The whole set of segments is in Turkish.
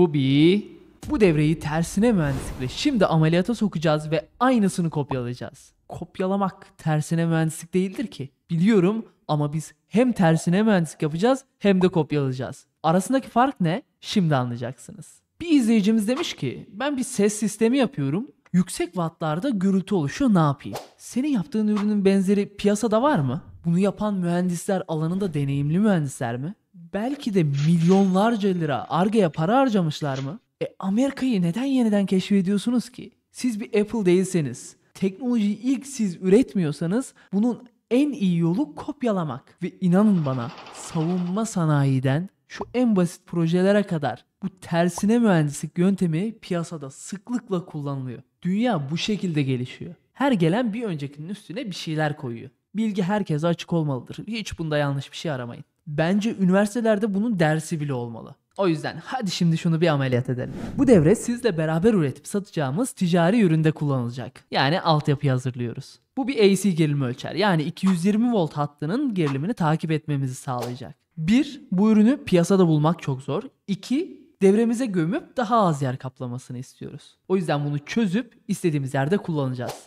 Bu bir, bu devreyi tersine mühendislikle şimdi ameliyata sokacağız ve aynısını kopyalayacağız. Kopyalamak tersine mühendislik değildir ki. Biliyorum ama biz hem tersine mühendislik yapacağız hem de kopyalayacağız. Arasındaki fark ne? Şimdi anlayacaksınız. Bir izleyicimiz demiş ki ben bir ses sistemi yapıyorum. Yüksek wattlarda gürültü oluşuyor ne yapayım? Senin yaptığın ürünün benzeri piyasada var mı? Bunu yapan mühendisler alanında deneyimli mühendisler mi? belki de milyonlarca lira Arge'ye para harcamışlar mı? E Amerika'yı neden yeniden keşfediyorsunuz ki? Siz bir Apple değilseniz, teknolojiyi ilk siz üretmiyorsanız bunun en iyi yolu kopyalamak. Ve inanın bana savunma sanayiden şu en basit projelere kadar bu tersine mühendislik yöntemi piyasada sıklıkla kullanılıyor. Dünya bu şekilde gelişiyor. Her gelen bir öncekinin üstüne bir şeyler koyuyor. Bilgi herkese açık olmalıdır. Hiç bunda yanlış bir şey aramayın. Bence üniversitelerde bunun dersi bile olmalı. O yüzden hadi şimdi şunu bir ameliyat edelim. Bu devre sizle beraber üretip satacağımız ticari üründe kullanılacak. Yani altyapı hazırlıyoruz. Bu bir AC gerilim ölçer. Yani 220 volt hattının gerilimini takip etmemizi sağlayacak. 1. Bu ürünü piyasada bulmak çok zor. 2. Devremize gömüp daha az yer kaplamasını istiyoruz. O yüzden bunu çözüp istediğimiz yerde kullanacağız.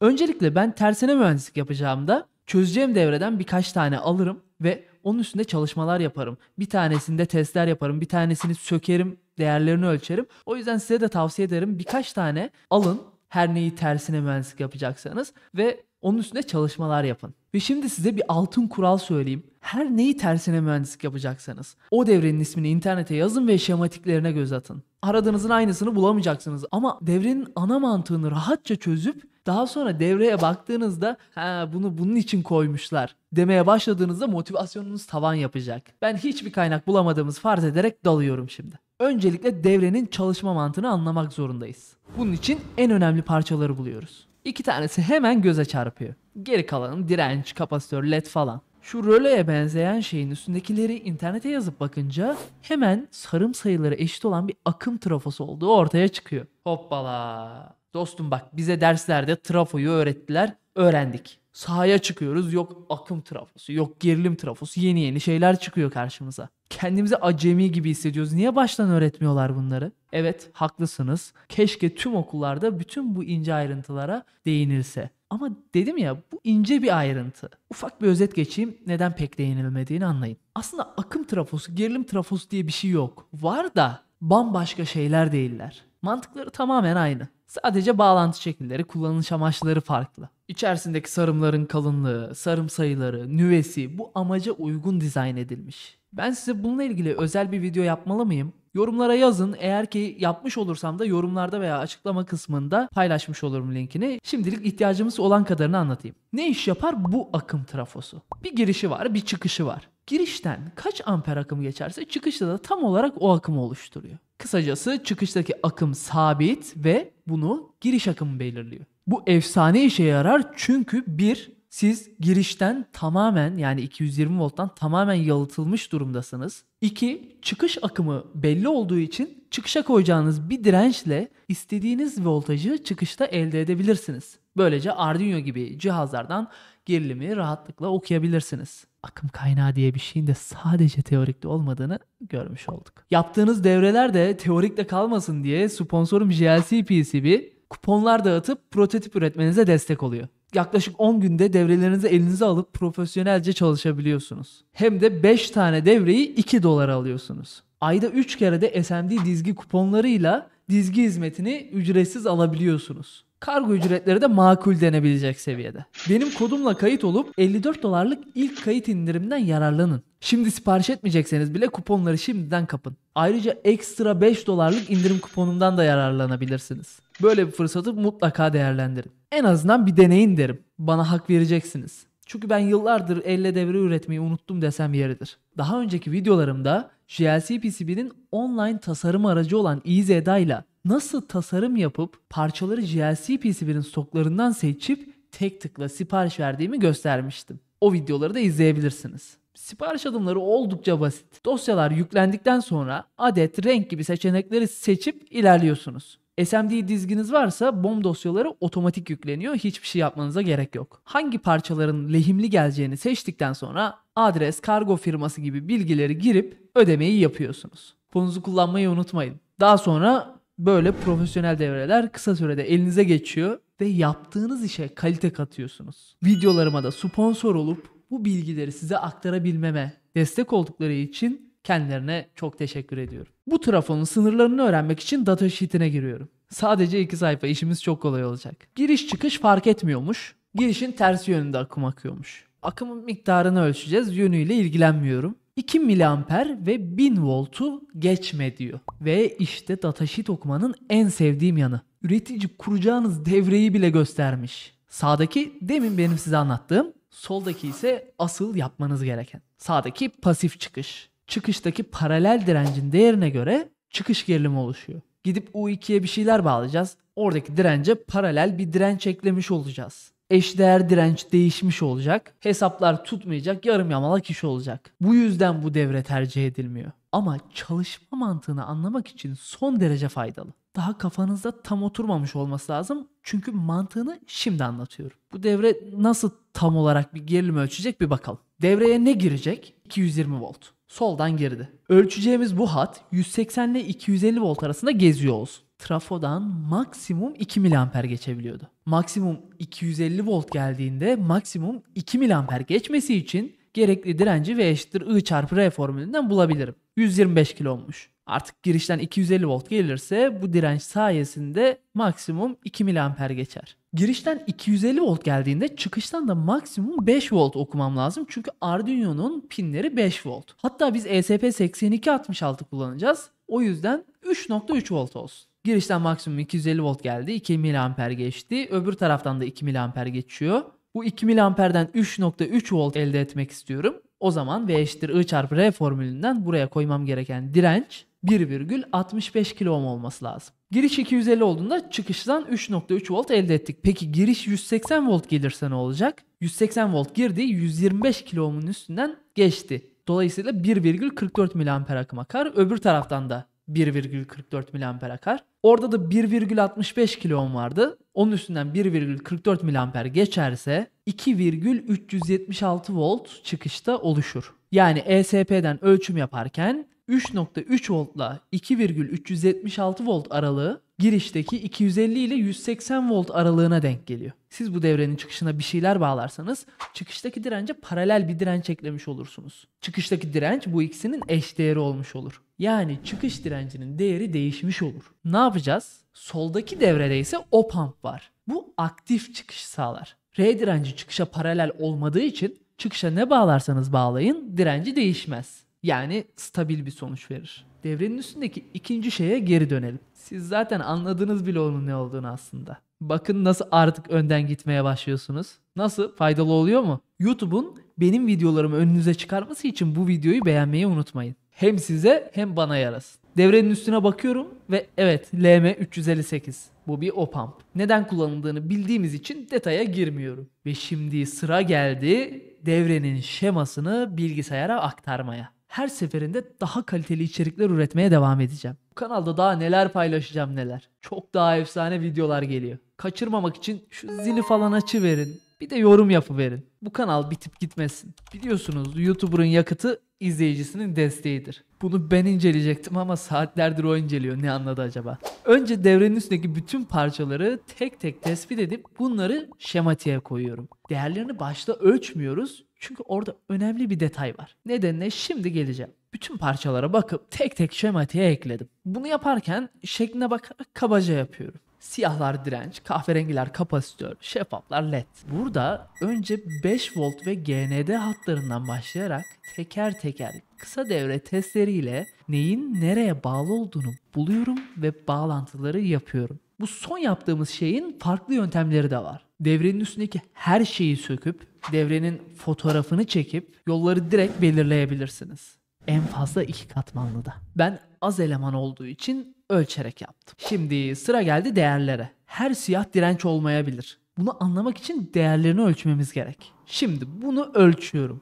Öncelikle ben tersine mühendislik yapacağımda çözeceğim devreden birkaç tane alırım ve onun üstünde çalışmalar yaparım. Bir tanesinde testler yaparım. Bir tanesini sökerim, değerlerini ölçerim. O yüzden size de tavsiye ederim birkaç tane alın her neyi tersine mühendislik yapacaksanız ve onun üstüne çalışmalar yapın. Ve şimdi size bir altın kural söyleyeyim. Her neyi tersine mühendislik yapacaksanız o devrenin ismini internete yazın ve şematiklerine göz atın. Aradığınızın aynısını bulamayacaksınız ama devrenin ana mantığını rahatça çözüp daha sonra devreye baktığınızda ha bunu bunun için koymuşlar demeye başladığınızda motivasyonunuz tavan yapacak. Ben hiçbir kaynak bulamadığımız farz ederek dalıyorum şimdi. Öncelikle devrenin çalışma mantığını anlamak zorundayız. Bunun için en önemli parçaları buluyoruz. İki tanesi hemen göze çarpıyor. Geri kalanın direnç, kapasitör, led falan. Şu röleye benzeyen şeyin üstündekileri internete yazıp bakınca hemen sarım sayıları eşit olan bir akım trafosu olduğu ortaya çıkıyor. Hoppala. Dostum bak bize derslerde trafoyu öğrettiler, öğrendik. Sahaya çıkıyoruz. Yok akım trafosu, yok gerilim trafosu. Yeni yeni şeyler çıkıyor karşımıza. Kendimizi acemi gibi hissediyoruz. Niye baştan öğretmiyorlar bunları? Evet, haklısınız. Keşke tüm okullarda bütün bu ince ayrıntılara değinilse. Ama dedim ya bu ince bir ayrıntı. Ufak bir özet geçeyim neden pek değinilmediğini anlayın. Aslında akım trafosu, gerilim trafosu diye bir şey yok. Var da bambaşka şeyler değiller. Mantıkları tamamen aynı. Sadece bağlantı şekilleri, kullanış amaçları farklı. İçerisindeki sarımların kalınlığı, sarım sayıları, nüvesi bu amaca uygun dizayn edilmiş. Ben size bununla ilgili özel bir video yapmalı mıyım? Yorumlara yazın. Eğer ki yapmış olursam da yorumlarda veya açıklama kısmında paylaşmış olurum linkini. Şimdilik ihtiyacımız olan kadarını anlatayım. Ne iş yapar bu akım trafosu? Bir girişi var, bir çıkışı var. Girişten kaç amper akım geçerse çıkışta da tam olarak o akımı oluşturuyor. Kısacası çıkıştaki akım sabit ve bunu giriş akımı belirliyor. Bu efsane işe yarar çünkü bir siz girişten tamamen yani 220 volttan tamamen yalıtılmış durumdasınız. 2. Çıkış akımı belli olduğu için çıkışa koyacağınız bir dirençle istediğiniz voltajı çıkışta elde edebilirsiniz. Böylece Arduino gibi cihazlardan gerilimi rahatlıkla okuyabilirsiniz. Akım kaynağı diye bir şeyin de sadece teorikte olmadığını görmüş olduk. Yaptığınız devreler de teorikte kalmasın diye sponsorum GLC PCB kuponlar dağıtıp prototip üretmenize destek oluyor. Yaklaşık 10 günde devrelerinizi elinize alıp profesyonelce çalışabiliyorsunuz. Hem de 5 tane devreyi 2 dolara alıyorsunuz. Ayda 3 kere de SMD dizgi kuponlarıyla dizgi hizmetini ücretsiz alabiliyorsunuz. Kargo ücretleri de makul denebilecek seviyede. Benim kodumla kayıt olup 54 dolarlık ilk kayıt indirimden yararlanın. Şimdi sipariş etmeyecekseniz bile kuponları şimdiden kapın. Ayrıca ekstra 5 dolarlık indirim kuponundan da yararlanabilirsiniz. Böyle bir fırsatı mutlaka değerlendirin. En azından bir deneyin derim. Bana hak vereceksiniz. Çünkü ben yıllardır elle devre üretmeyi unuttum desem yeridir. Daha önceki videolarımda GLC PCB'nin online tasarım aracı olan EasyEDA ile nasıl tasarım yapıp parçaları GLC PCB'nin stoklarından seçip tek tıkla sipariş verdiğimi göstermiştim. O videoları da izleyebilirsiniz. Sipariş adımları oldukça basit. Dosyalar yüklendikten sonra adet, renk gibi seçenekleri seçip ilerliyorsunuz. SMD dizginiz varsa BOM dosyaları otomatik yükleniyor. Hiçbir şey yapmanıza gerek yok. Hangi parçaların lehimli geleceğini seçtikten sonra adres, kargo firması gibi bilgileri girip ödemeyi yapıyorsunuz. Konunuzu kullanmayı unutmayın. Daha sonra böyle profesyonel devreler kısa sürede elinize geçiyor ve yaptığınız işe kalite katıyorsunuz. Videolarıma da sponsor olup bu bilgileri size aktarabilmeme destek oldukları için kendilerine çok teşekkür ediyorum. Bu trafonun sınırlarını öğrenmek için data sheet'ine giriyorum. Sadece iki sayfa işimiz çok kolay olacak. Giriş çıkış fark etmiyormuş. Girişin tersi yönünde akım akıyormuş. Akımın miktarını ölçeceğiz. Yönüyle ilgilenmiyorum. 2 miliamper ve 1000 voltu geçme diyor. Ve işte datasheet okumanın en sevdiğim yanı. Üretici kuracağınız devreyi bile göstermiş. Sağdaki demin benim size anlattığım, soldaki ise asıl yapmanız gereken. Sağdaki pasif çıkış. Çıkıştaki paralel direncin değerine göre çıkış gerilimi oluşuyor. Gidip U2'ye bir şeyler bağlayacağız. Oradaki dirence paralel bir direnç eklemiş olacağız eşdeğer direnç değişmiş olacak. Hesaplar tutmayacak, yarım yamalak iş olacak. Bu yüzden bu devre tercih edilmiyor. Ama çalışma mantığını anlamak için son derece faydalı. Daha kafanızda tam oturmamış olması lazım. Çünkü mantığını şimdi anlatıyorum. Bu devre nasıl tam olarak bir gerilim ölçecek bir bakalım. Devreye ne girecek? 220 volt. Soldan girdi. Ölçeceğimiz bu hat 180 ile 250 volt arasında geziyor olsun trafodan maksimum 2 miliamper geçebiliyordu. Maksimum 250 volt geldiğinde maksimum 2 miliamper geçmesi için gerekli direnci ve eşittir I çarpı R formülünden bulabilirim. 125 kilo olmuş. Artık girişten 250 volt gelirse bu direnç sayesinde maksimum 2 miliamper geçer. Girişten 250 volt geldiğinde çıkıştan da maksimum 5 volt okumam lazım. Çünkü Arduino'nun pinleri 5 volt. Hatta biz ESP8266 kullanacağız. O yüzden 3.3 volt olsun. Girişten maksimum 250 volt geldi. 2 mA geçti. Öbür taraftan da 2 mA geçiyor. Bu 2 mA'den 3.3 volt elde etmek istiyorum. O zaman V eşittir I çarpı R formülünden buraya koymam gereken direnç 1,65 kilo ohm olması lazım. Giriş 250 olduğunda çıkıştan 3.3 volt elde ettik. Peki giriş 180 volt gelirse ne olacak? 180 volt girdi 125 kilo ohmun üstünden geçti. Dolayısıyla 1,44 mA akım akar. Öbür taraftan da 1,44 mA akar. Orada da 1,65 kilom vardı. Onun üstünden 1,44 miliamper geçerse 2,376 volt çıkışta oluşur. Yani ESP'den ölçüm yaparken 3.3 voltla 2,376 volt aralığı girişteki 250 ile 180 volt aralığına denk geliyor. Siz bu devrenin çıkışına bir şeyler bağlarsanız çıkıştaki dirence paralel bir direnç eklemiş olursunuz. Çıkıştaki direnç bu ikisinin eşdeğeri olmuş olur. Yani çıkış direncinin değeri değişmiş olur. Ne yapacağız? Soldaki devrede ise op amp var. Bu aktif çıkış sağlar. R direnci çıkışa paralel olmadığı için çıkışa ne bağlarsanız bağlayın direnci değişmez. Yani stabil bir sonuç verir. Devrenin üstündeki ikinci şeye geri dönelim. Siz zaten anladınız bile onun ne olduğunu aslında. Bakın nasıl artık önden gitmeye başlıyorsunuz. Nasıl? Faydalı oluyor mu? YouTube'un benim videolarımı önünüze çıkarması için bu videoyu beğenmeyi unutmayın. Hem size hem bana yarasın. Devrenin üstüne bakıyorum ve evet LM 358. Bu bir opamp. Neden kullanıldığını bildiğimiz için detaya girmiyorum. Ve şimdi sıra geldi devrenin şemasını bilgisayara aktarmaya. Her seferinde daha kaliteli içerikler üretmeye devam edeceğim. Bu kanalda daha neler paylaşacağım neler. Çok daha efsane videolar geliyor. Kaçırmamak için şu zili falan açıverin. Bir de yorum yapıverin. Bu kanal bitip gitmesin. Biliyorsunuz YouTuber'ın yakıtı izleyicisinin desteğidir. Bunu ben inceleyecektim ama saatlerdir o inceliyor. Ne anladı acaba? Önce devrenin üstündeki bütün parçaları tek tek tespit edip bunları şematiğe koyuyorum. Değerlerini başta ölçmüyoruz çünkü orada önemli bir detay var. Nedenine şimdi geleceğim. Bütün parçalara bakıp tek tek şematiğe ekledim. Bunu yaparken şekline bakarak kabaca yapıyorum. Siyahlar direnç, kahverengiler kapasitör, şeffaflar led. Burada önce 5 volt ve GND hatlarından başlayarak teker teker kısa devre testleriyle neyin nereye bağlı olduğunu buluyorum ve bağlantıları yapıyorum. Bu son yaptığımız şeyin farklı yöntemleri de var. Devrenin üstündeki her şeyi söküp, devrenin fotoğrafını çekip yolları direkt belirleyebilirsiniz. En fazla iki katmanlı da. Ben az eleman olduğu için ölçerek yaptım. Şimdi sıra geldi değerlere. Her siyah direnç olmayabilir. Bunu anlamak için değerlerini ölçmemiz gerek. Şimdi bunu ölçüyorum.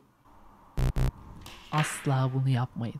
Asla bunu yapmayın.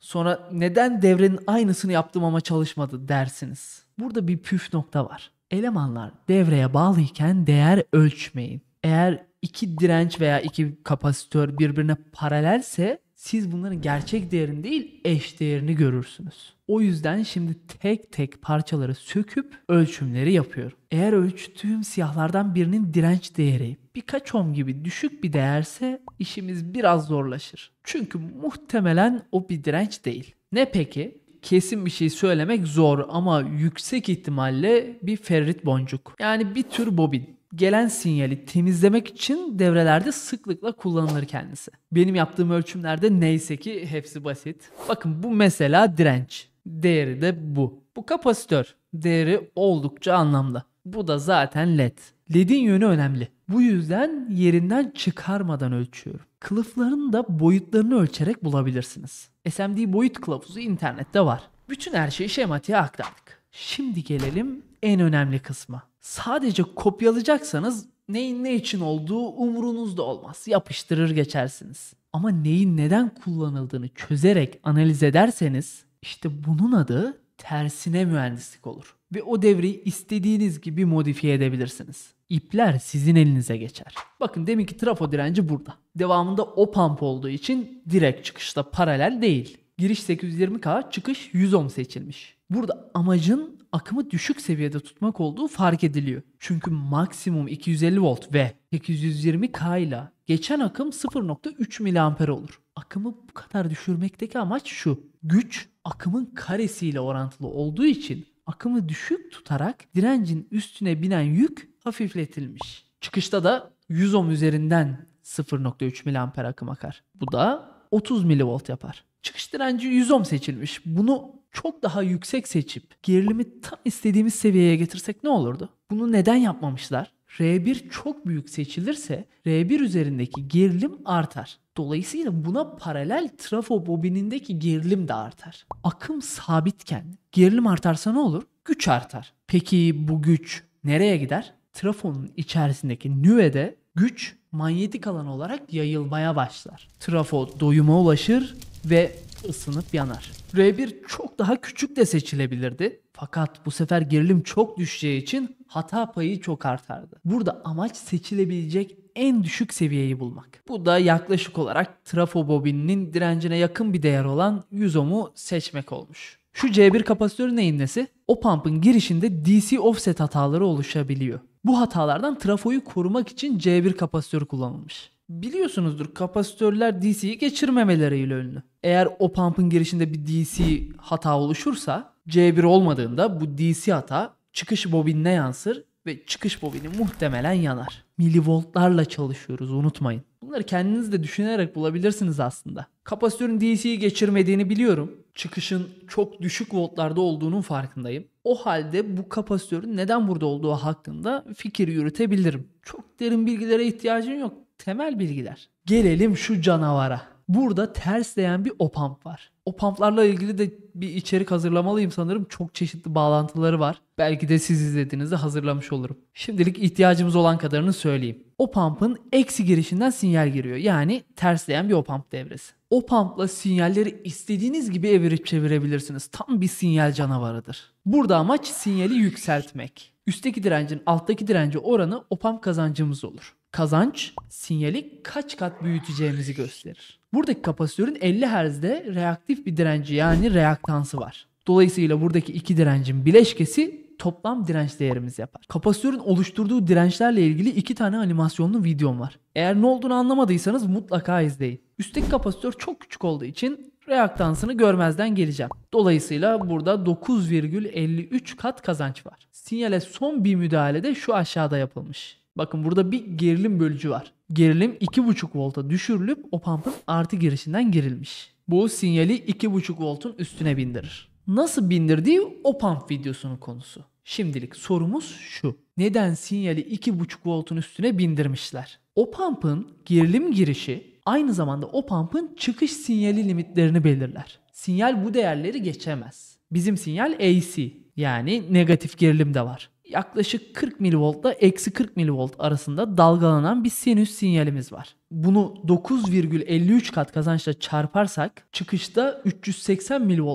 Sonra neden devrenin aynısını yaptım ama çalışmadı dersiniz. Burada bir püf nokta var. Elemanlar devreye bağlıyken değer ölçmeyin. Eğer iki direnç veya iki kapasitör birbirine paralelse siz bunların gerçek değerini değil eş değerini görürsünüz. O yüzden şimdi tek tek parçaları söküp ölçümleri yapıyorum. Eğer ölçtüğüm siyahlardan birinin direnç değeri birkaç ohm gibi düşük bir değerse işimiz biraz zorlaşır. Çünkü muhtemelen o bir direnç değil. Ne peki? kesin bir şey söylemek zor ama yüksek ihtimalle bir ferrit boncuk. Yani bir tür bobin gelen sinyali temizlemek için devrelerde sıklıkla kullanılır kendisi. Benim yaptığım ölçümlerde neyse ki hepsi basit. Bakın bu mesela direnç. Değeri de bu. Bu kapasitör. Değeri oldukça anlamlı. Bu da zaten led. LED'in yönü önemli. Bu yüzden yerinden çıkarmadan ölçüyorum. Kılıfların da boyutlarını ölçerek bulabilirsiniz. SMD boyut kılavuzu internette var. Bütün her şeyi şematiğe aktardık. Şimdi gelelim en önemli kısma. Sadece kopyalayacaksanız neyin ne için olduğu umurunuzda olmaz. Yapıştırır geçersiniz. Ama neyin neden kullanıldığını çözerek analiz ederseniz işte bunun adı tersine mühendislik olur. Ve o devreyi istediğiniz gibi modifiye edebilirsiniz. İpler sizin elinize geçer. Bakın deminki trafo direnci burada. Devamında o pump olduğu için direkt çıkışta paralel değil. Giriş 820K, çıkış 110 seçilmiş. Burada amacın akımı düşük seviyede tutmak olduğu fark ediliyor. Çünkü maksimum 250 volt ve 820K ile geçen akım 0.3 mA olur. Akımı bu kadar düşürmekteki amaç şu. Güç akımın karesiyle orantılı olduğu için akımı düşük tutarak direncin üstüne binen yük hafifletilmiş. Çıkışta da 100 ohm üzerinden 0.3 mA akım akar. Bu da 30 mV yapar. Çıkış direnci 100 ohm seçilmiş. Bunu çok daha yüksek seçip gerilimi tam istediğimiz seviyeye getirsek ne olurdu? Bunu neden yapmamışlar? R1 çok büyük seçilirse R1 üzerindeki gerilim artar. Dolayısıyla buna paralel trafo bobinindeki gerilim de artar. Akım sabitken gerilim artarsa ne olur? Güç artar. Peki bu güç nereye gider? Trafonun içerisindeki nüvede güç manyetik alan olarak yayılmaya başlar. Trafo doyuma ulaşır ve ısınıp yanar. R1 çok daha küçük de seçilebilirdi. Fakat bu sefer gerilim çok düşeceği için hata payı çok artardı. Burada amaç seçilebilecek en düşük seviyeyi bulmak. Bu da yaklaşık olarak trafo bobininin direncine yakın bir değer olan 100 ohm'u seçmek olmuş. Şu C1 kapasitörü neyin nesi? O pump'ın girişinde DC offset hataları oluşabiliyor. Bu hatalardan trafoyu korumak için C1 kapasitörü kullanılmış. Biliyorsunuzdur kapasitörler DC'yi geçirmemeleriyle ünlü. Eğer o pump'ın girişinde bir DC hata oluşursa C1 olmadığında bu DC hata çıkış bobinine yansır ve çıkış bobini muhtemelen yanar. Milivoltlarla çalışıyoruz unutmayın. Bunları kendiniz de düşünerek bulabilirsiniz aslında. Kapasitörün DC'yi geçirmediğini biliyorum. Çıkışın çok düşük voltlarda olduğunun farkındayım. O halde bu kapasitörün neden burada olduğu hakkında fikir yürütebilirim. Çok derin bilgilere ihtiyacın yok temel bilgiler. Gelelim şu canavara. Burada tersleyen bir opamp var. Opamplarla ilgili de bir içerik hazırlamalıyım sanırım. Çok çeşitli bağlantıları var. Belki de siz izlediğinizde hazırlamış olurum. Şimdilik ihtiyacımız olan kadarını söyleyeyim. Opamp'ın eksi girişinden sinyal giriyor. Yani tersleyen bir opamp devresi. Opamp'la sinyalleri istediğiniz gibi evirip çevirebilirsiniz. Tam bir sinyal canavarıdır. Burada amaç sinyali yükseltmek. Üstteki direncin alttaki direnci oranı opamp kazancımız olur kazanç sinyali kaç kat büyüteceğimizi gösterir. Buradaki kapasitörün 50 Hz'de reaktif bir direnci yani reaktansı var. Dolayısıyla buradaki iki direncin bileşkesi toplam direnç değerimiz yapar. Kapasitörün oluşturduğu dirençlerle ilgili iki tane animasyonlu videom var. Eğer ne olduğunu anlamadıysanız mutlaka izleyin. Üstteki kapasitör çok küçük olduğu için reaktansını görmezden geleceğim. Dolayısıyla burada 9,53 kat kazanç var. Sinyale son bir müdahale de şu aşağıda yapılmış. Bakın burada bir gerilim bölücü var. Gerilim 2,5 volta düşürülüp o pump'ın artı girişinden girilmiş. Bu sinyali 2,5 voltun üstüne bindirir. Nasıl bindirdiği o pump videosunun konusu. Şimdilik sorumuz şu. Neden sinyali 2,5 voltun üstüne bindirmişler? O pump'ın gerilim girişi aynı zamanda o pump'ın çıkış sinyali limitlerini belirler. Sinyal bu değerleri geçemez. Bizim sinyal AC yani negatif gerilim de var yaklaşık 40 mV eksi 40 milivolt arasında dalgalanan bir sinüs sinyalimiz var. Bunu 9,53 kat kazançla çarparsak çıkışta 380 mV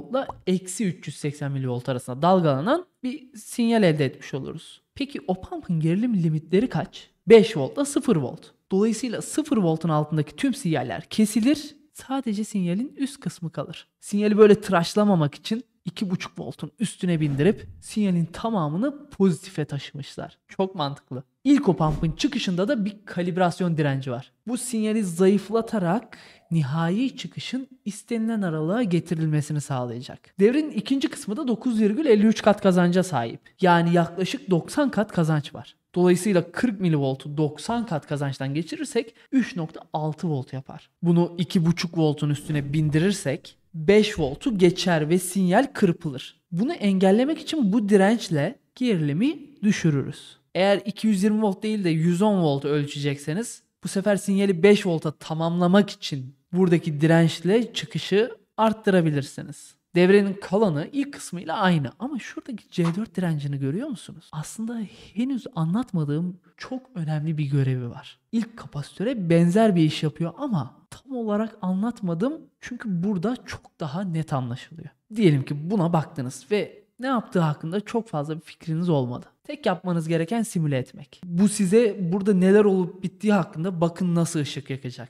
eksi 380 milivolt arasında dalgalanan bir sinyal elde etmiş oluruz. Peki o pump'ın gerilim limitleri kaç? 5 voltla 0 volt. Dolayısıyla 0 voltun altındaki tüm sinyaller kesilir. Sadece sinyalin üst kısmı kalır. Sinyali böyle tıraşlamamak için 2,5 voltun üstüne bindirip sinyalin tamamını pozitife taşımışlar. Çok mantıklı. İlk o pump'ın çıkışında da bir kalibrasyon direnci var. Bu sinyali zayıflatarak nihai çıkışın istenilen aralığa getirilmesini sağlayacak. Devrin ikinci kısmı da 9,53 kat kazanca sahip. Yani yaklaşık 90 kat kazanç var. Dolayısıyla 40 milivoltu 90 kat kazançtan geçirirsek 3.6 volt yapar. Bunu 2.5 voltun üstüne bindirirsek 5 voltu geçer ve sinyal kırpılır. Bunu engellemek için bu dirençle gerilimi düşürürüz. Eğer 220 volt değil de 110 volt ölçecekseniz bu sefer sinyali 5 volta tamamlamak için buradaki dirençle çıkışı arttırabilirsiniz. Devrenin kalanı ilk kısmıyla aynı. Ama şuradaki C4 direncini görüyor musunuz? Aslında henüz anlatmadığım çok önemli bir görevi var. İlk kapasitöre benzer bir iş yapıyor ama tam olarak anlatmadım çünkü burada çok daha net anlaşılıyor. Diyelim ki buna baktınız ve ne yaptığı hakkında çok fazla bir fikriniz olmadı. Tek yapmanız gereken simüle etmek. Bu size burada neler olup bittiği hakkında bakın nasıl ışık yakacak.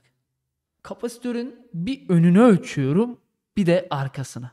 Kapasitörün bir önünü ölçüyorum bir de arkasını.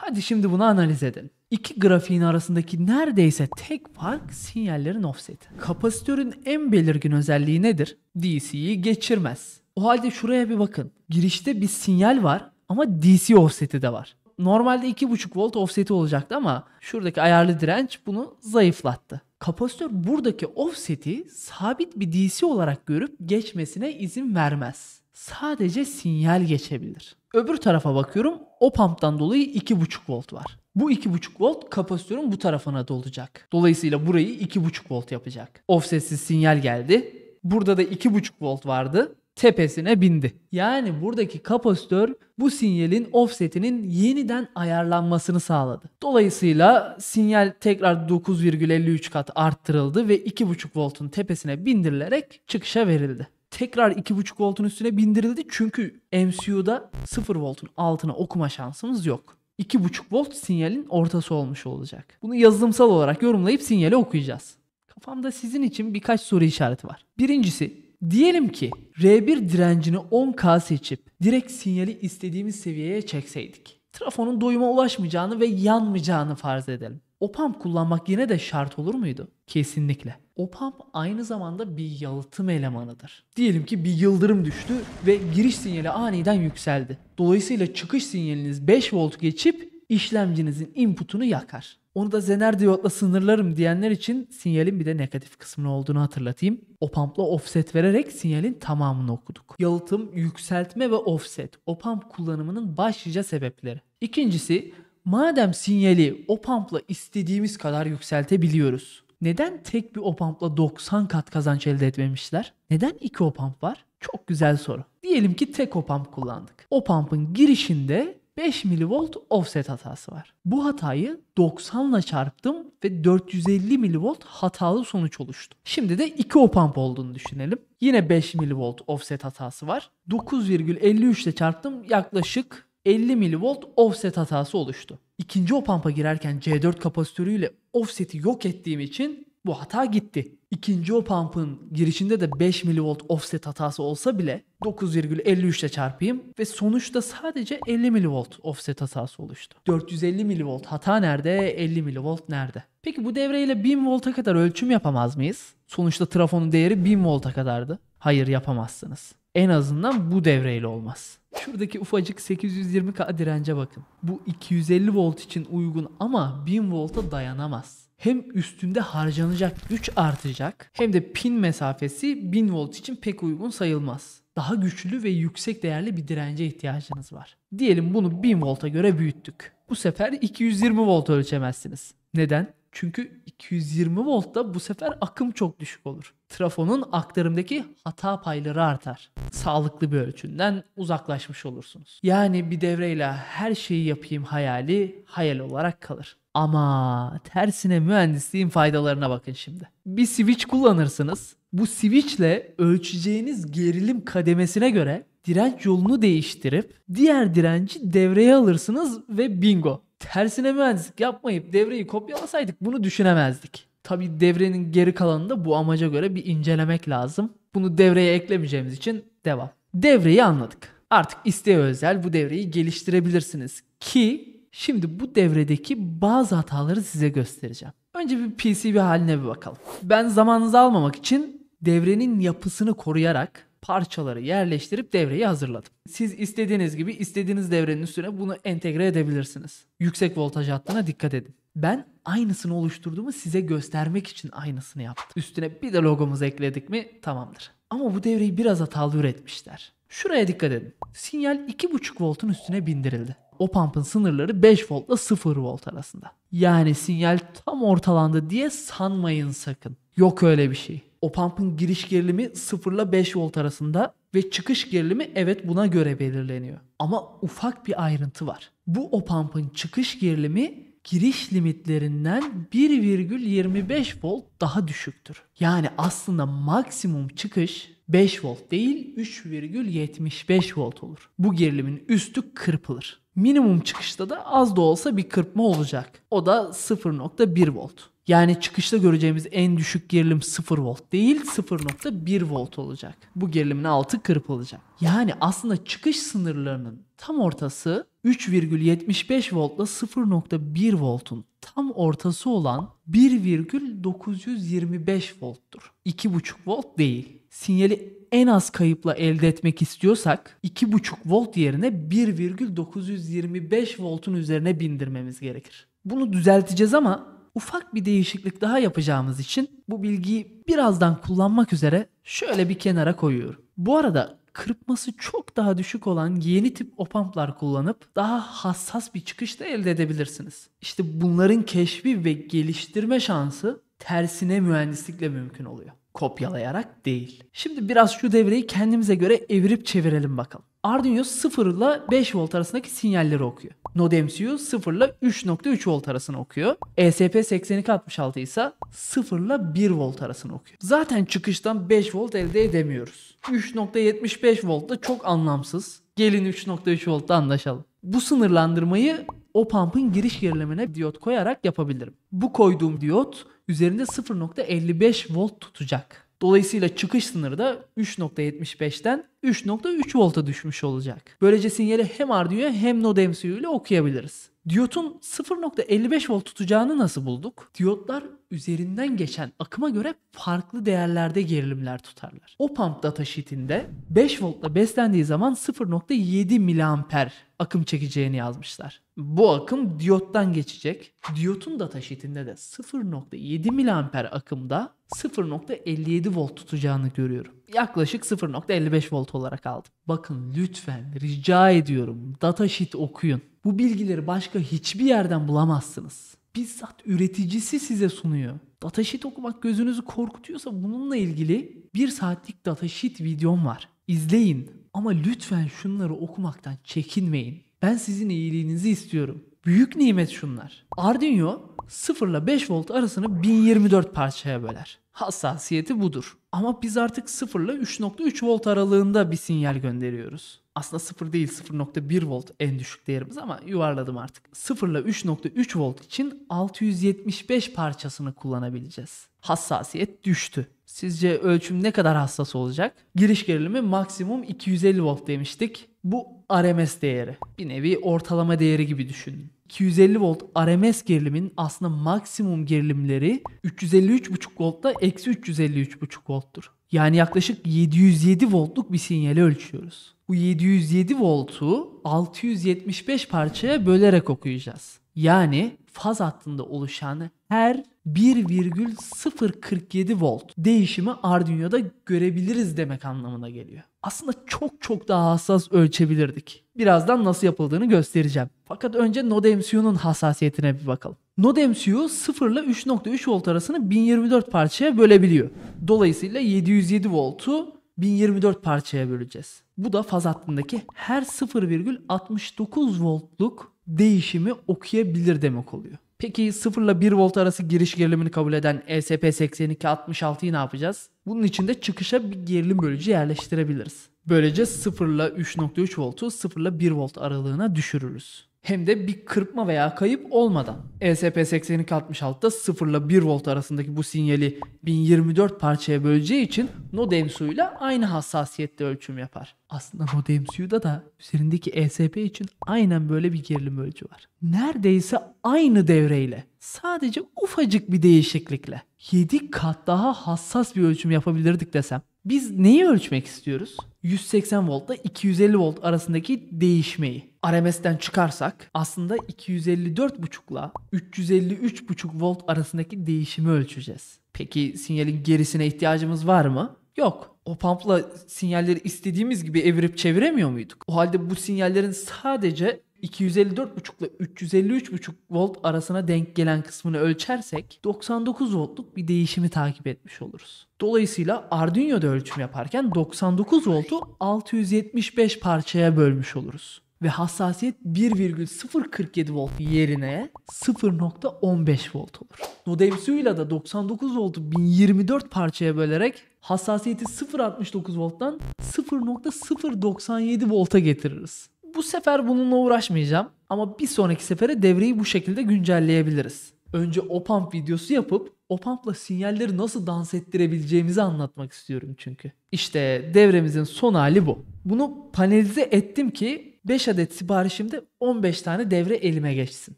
Hadi şimdi bunu analiz edin. İki grafiğin arasındaki neredeyse tek fark sinyallerin offseti. Kapasitörün en belirgin özelliği nedir? DC'yi geçirmez. O halde şuraya bir bakın. Girişte bir sinyal var ama DC offseti de var. Normalde 2.5 volt offseti olacaktı ama şuradaki ayarlı direnç bunu zayıflattı. Kapasitör buradaki offseti sabit bir DC olarak görüp geçmesine izin vermez sadece sinyal geçebilir. Öbür tarafa bakıyorum o pump'tan dolayı 2.5 volt var. Bu 2.5 volt kapasitörün bu tarafına dolacak. Dolayısıyla burayı 2.5 volt yapacak. Offsetsiz sinyal geldi. Burada da 2.5 volt vardı tepesine bindi. Yani buradaki kapasitör bu sinyalin offsetinin yeniden ayarlanmasını sağladı. Dolayısıyla sinyal tekrar 9,53 kat arttırıldı ve 2,5 voltun tepesine bindirilerek çıkışa verildi tekrar 2.5 voltun üstüne bindirildi. Çünkü MCU'da 0 voltun altına okuma şansımız yok. 2.5 volt sinyalin ortası olmuş olacak. Bunu yazılımsal olarak yorumlayıp sinyali okuyacağız. Kafamda sizin için birkaç soru işareti var. Birincisi Diyelim ki R1 direncini 10K seçip direkt sinyali istediğimiz seviyeye çekseydik. Trafonun doyuma ulaşmayacağını ve yanmayacağını farz edelim. Opamp kullanmak yine de şart olur muydu? Kesinlikle. OPAMP aynı zamanda bir yalıtım elemanıdır. Diyelim ki bir yıldırım düştü ve giriş sinyali aniden yükseldi. Dolayısıyla çıkış sinyaliniz 5 volt geçip işlemcinizin inputunu yakar. Onu da zener diyotla sınırlarım diyenler için sinyalin bir de negatif kısmını olduğunu hatırlatayım. Opamp'la offset vererek sinyalin tamamını okuduk. Yalıtım, yükseltme ve offset opamp kullanımının başlıca sebepleri. İkincisi madem sinyali opamp'la istediğimiz kadar yükseltebiliyoruz. Neden tek bir opampla 90 kat kazanç elde etmemişler? Neden iki opamp var? Çok güzel soru. Diyelim ki tek opamp kullandık. Opampın girişinde 5 milivolt offset hatası var. Bu hatayı 90 ile çarptım ve 450 milivolt hatalı sonuç oluştu. Şimdi de 2 opamp olduğunu düşünelim. Yine 5 milivolt offset hatası var. 9,53 ile çarptım yaklaşık 50 milivolt offset hatası oluştu ikinci opampa girerken C4 kapasitörüyle offset'i yok ettiğim için bu hata gitti. İkinci o opampın girişinde de 5 mV offset hatası olsa bile 9,53 ile çarpayım ve sonuçta sadece 50 mV offset hatası oluştu. 450 mV hata nerede, 50 mV nerede? Peki bu devreyle 1000 volta kadar ölçüm yapamaz mıyız? Sonuçta trafonun değeri 1000 volta kadardı. Hayır yapamazsınız. En azından bu devreyle olmaz. Şuradaki ufacık 820K dirence bakın. Bu 250 volt için uygun ama 1000 volta dayanamaz. Hem üstünde harcanacak güç artacak hem de pin mesafesi 1000 volt için pek uygun sayılmaz. Daha güçlü ve yüksek değerli bir dirence ihtiyacınız var. Diyelim bunu 1000 volta göre büyüttük. Bu sefer 220 volt ölçemezsiniz. Neden? Çünkü 220 voltta bu sefer akım çok düşük olur. Trafonun aktarımdaki hata payları artar. Sağlıklı bir ölçünden uzaklaşmış olursunuz. Yani bir devreyle her şeyi yapayım hayali hayal olarak kalır. Ama tersine mühendisliğin faydalarına bakın şimdi. Bir switch kullanırsınız. Bu switchle ölçeceğiniz gerilim kademesine göre direnç yolunu değiştirip diğer direnci devreye alırsınız ve bingo tersine mühendislik yapmayıp devreyi kopyalasaydık bunu düşünemezdik. Tabi devrenin geri kalanını da bu amaca göre bir incelemek lazım. Bunu devreye eklemeyeceğimiz için devam. Devreyi anladık. Artık isteğe özel bu devreyi geliştirebilirsiniz ki şimdi bu devredeki bazı hataları size göstereceğim. Önce bir PCB haline bir bakalım. Ben zamanınızı almamak için devrenin yapısını koruyarak parçaları yerleştirip devreyi hazırladım. Siz istediğiniz gibi istediğiniz devrenin üstüne bunu entegre edebilirsiniz. Yüksek voltaj hattına dikkat edin. Ben aynısını oluşturduğumu size göstermek için aynısını yaptım. Üstüne bir de logomuzu ekledik mi tamamdır. Ama bu devreyi biraz hatalı üretmişler. Şuraya dikkat edin. Sinyal 2,5 voltun üstüne bindirildi. O pump'ın sınırları 5 voltla 0 volt arasında. Yani sinyal tam ortalandı diye sanmayın sakın. Yok öyle bir şey. O pump'ın giriş gerilimi 0 ile 5 volt arasında ve çıkış gerilimi evet buna göre belirleniyor. Ama ufak bir ayrıntı var. Bu o pump'ın çıkış gerilimi giriş limitlerinden 1,25 volt daha düşüktür. Yani aslında maksimum çıkış 5 volt değil 3,75 volt olur. Bu gerilimin üstü kırpılır. Minimum çıkışta da az da olsa bir kırpma olacak. O da 0,1 volt. Yani çıkışta göreceğimiz en düşük gerilim 0 volt değil 0.1 volt olacak. Bu gerilimin altı kırpılacak. Yani aslında çıkış sınırlarının tam ortası 3,75 voltla 0.1 voltun tam ortası olan 1,925 volttur. 2,5 volt değil. Sinyali en az kayıpla elde etmek istiyorsak 2,5 volt yerine 1,925 voltun üzerine bindirmemiz gerekir. Bunu düzelteceğiz ama ufak bir değişiklik daha yapacağımız için bu bilgiyi birazdan kullanmak üzere şöyle bir kenara koyuyorum. Bu arada kırpması çok daha düşük olan yeni tip opamplar kullanıp daha hassas bir çıkış da elde edebilirsiniz. İşte bunların keşfi ve geliştirme şansı tersine mühendislikle mümkün oluyor kopyalayarak değil. Şimdi biraz şu devreyi kendimize göre evirip çevirelim bakalım. Arduino 0 ile 5 volt arasındaki sinyalleri okuyor. NodeMCU 0 ile 3.3 volt arasını okuyor. ESP8266 ise 0 ile 1 volt arasını okuyor. Zaten çıkıştan 5 volt elde edemiyoruz. 3.75 volt da çok anlamsız. Gelin 3.3 voltta anlaşalım. Bu sınırlandırmayı o pump'ın giriş gerilimine diyot koyarak yapabilirim. Bu koyduğum diyot üzerinde 0.55 volt tutacak. Dolayısıyla çıkış sınırı da 3.75'ten 3.3 volta düşmüş olacak. Böylece sinyali hem Arduino hem NodeMCU ile okuyabiliriz. Diyotun 0.55 volt tutacağını nasıl bulduk? Diyotlar üzerinden geçen akıma göre farklı değerlerde gerilimler tutarlar. O pump sheetinde 5 voltla beslendiği zaman 0.7 miliamper akım çekeceğini yazmışlar. Bu akım diyottan geçecek. Diyotun sheetinde de 0.7 miliamper akımda 0.57 volt tutacağını görüyorum. Yaklaşık 0.55 volt olarak aldım. Bakın lütfen rica ediyorum data sheet okuyun. Bu bilgileri başka hiçbir yerden bulamazsınız. Bizzat üreticisi size sunuyor. Datasheet okumak gözünüzü korkutuyorsa bununla ilgili bir saatlik datasheet videom var. İzleyin ama lütfen şunları okumaktan çekinmeyin. Ben sizin iyiliğinizi istiyorum. Büyük nimet şunlar. Arduino 0 ile 5 volt arasını 1024 parçaya böler. Hassasiyeti budur. Ama biz artık 0 ile 3.3 volt aralığında bir sinyal gönderiyoruz. Aslında 0 değil 0.1 volt en düşük değerimiz ama yuvarladım artık. 0 ile 3.3 volt için 675 parçasını kullanabileceğiz. Hassasiyet düştü. Sizce ölçüm ne kadar hassas olacak? Giriş gerilimi maksimum 250 volt demiştik. Bu RMS değeri. Bir nevi ortalama değeri gibi düşünün. 250 volt RMS gerilimin aslında maksimum gerilimleri 353,5 voltta eksi 353,5 volttur. Yani yaklaşık 707 voltluk bir sinyali ölçüyoruz. Bu 707 voltu 675 parçaya bölerek okuyacağız. Yani faz hattında oluşan her 1,047 volt değişimi Arduino'da görebiliriz demek anlamına geliyor. Aslında çok çok daha hassas ölçebilirdik. Birazdan nasıl yapıldığını göstereceğim. Fakat önce NodeMCU'nun hassasiyetine bir bakalım. NodeMCU 0 ile 3.3 volt arasını 1024 parçaya bölebiliyor. Dolayısıyla 707 voltu 1024 parçaya böleceğiz. Bu da faz hattındaki her 0,69 voltluk değişimi okuyabilir demek oluyor. Peki 0 ile 1 volt arası giriş gerilimini kabul eden ESP8266'yı ne yapacağız? Bunun için de çıkışa bir gerilim bölücü yerleştirebiliriz. Böylece 0 ile 3.3 voltu 0 ile 1 volt aralığına düşürürüz hem de bir kırpma veya kayıp olmadan. ESP8266'da 0 ile 1 volt arasındaki bu sinyali 1024 parçaya böleceği için node emsuyla aynı hassasiyette ölçüm yapar. Aslında node emsuyda da üzerindeki ESP için aynen böyle bir gerilim ölçü var. Neredeyse aynı devreyle sadece ufacık bir değişiklikle 7 kat daha hassas bir ölçüm yapabilirdik desem biz neyi ölçmek istiyoruz? 180 voltla 250 volt arasındaki değişmeyi. RMS'den çıkarsak aslında 254.5'la 353.5 volt arasındaki değişimi ölçeceğiz. Peki sinyalin gerisine ihtiyacımız var mı? Yok. O pampla sinyalleri istediğimiz gibi evirip çeviremiyor muyduk? O halde bu sinyallerin sadece 254.5 ile 353.5 volt arasına denk gelen kısmını ölçersek 99 voltluk bir değişimi takip etmiş oluruz. Dolayısıyla Arduino'da ölçüm yaparken 99 voltu 675 parçaya bölmüş oluruz ve hassasiyet 1,047 volt yerine 0.15 volt olur. Nodemsu'yla da 99 voltu 1024 parçaya bölerek hassasiyeti 0.69 volttan 0.097 volta getiririz. Bu sefer bununla uğraşmayacağım ama bir sonraki sefere devreyi bu şekilde güncelleyebiliriz. Önce opamp videosu yapıp opampla sinyalleri nasıl dans ettirebileceğimizi anlatmak istiyorum çünkü. İşte devremizin son hali bu. Bunu panelize ettim ki 5 adet siparişimde 15 tane devre elime geçsin.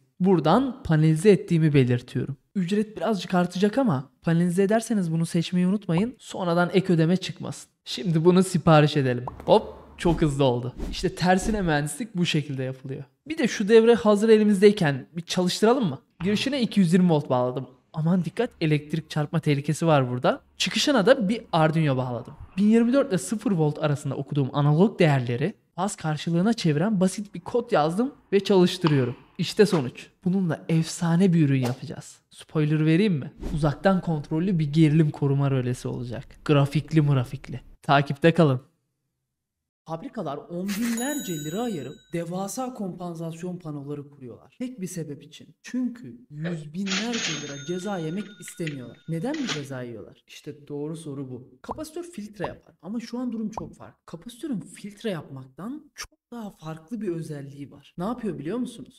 Buradan panelize ettiğimi belirtiyorum. Ücret birazcık artacak ama panelize ederseniz bunu seçmeyi unutmayın. Sonradan ek ödeme çıkmasın. Şimdi bunu sipariş edelim. Hop çok hızlı oldu. İşte tersine mühendislik bu şekilde yapılıyor. Bir de şu devre hazır elimizdeyken bir çalıştıralım mı? Girişine 220 volt bağladım. Aman dikkat elektrik çarpma tehlikesi var burada. Çıkışına da bir Arduino bağladım. 1024 ile 0 volt arasında okuduğum analog değerleri Az karşılığına çeviren basit bir kod yazdım ve çalıştırıyorum. İşte sonuç. Bununla efsane bir ürün yapacağız. Spoiler vereyim mi? Uzaktan kontrollü bir gerilim koruma rölesi olacak. Grafikli mırafikli. Takipte kalın. Fabrikalar on binlerce lira ayırıp devasa kompansasyon panoları kuruyorlar. Tek bir sebep için. Çünkü yüz binlerce lira ceza yemek istemiyorlar. Neden mi ceza yiyorlar? İşte doğru soru bu. Kapasitör filtre yapar. Ama şu an durum çok farklı. Kapasitörün filtre yapmaktan çok daha farklı bir özelliği var. Ne yapıyor biliyor musunuz?